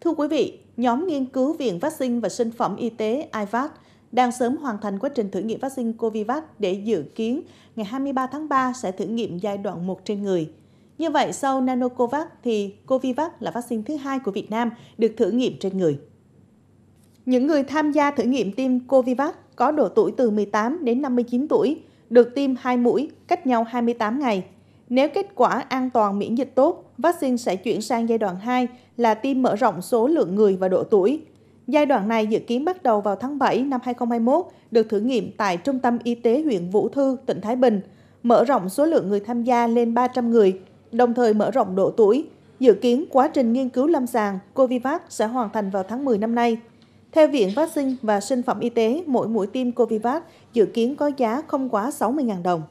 Thưa quý vị, nhóm nghiên cứu Viện Vaccine và Sinh phẩm Y tế ivac đang sớm hoàn thành quá trình thử nghiệm vaccine Covivac để dự kiến ngày 23 tháng 3 sẽ thử nghiệm giai đoạn 1 trên người. Như vậy, sau Nanocovax thì Covivac là vaccine thứ hai của Việt Nam được thử nghiệm trên người. Những người tham gia thử nghiệm tiêm Covivac có độ tuổi từ 18 đến 59 tuổi, được tiêm 2 mũi cách nhau 28 ngày – nếu kết quả an toàn miễn dịch tốt, vaccine sẽ chuyển sang giai đoạn 2 là tiêm mở rộng số lượng người và độ tuổi. Giai đoạn này dự kiến bắt đầu vào tháng 7 năm 2021, được thử nghiệm tại Trung tâm Y tế huyện Vũ Thư, tỉnh Thái Bình, mở rộng số lượng người tham gia lên 300 người, đồng thời mở rộng độ tuổi. Dự kiến quá trình nghiên cứu lâm sàng Covivac sẽ hoàn thành vào tháng 10 năm nay. Theo Viện Vaccine và Sinh phẩm Y tế, mỗi mũi tiêm Covivac dự kiến có giá không quá 60.000 đồng.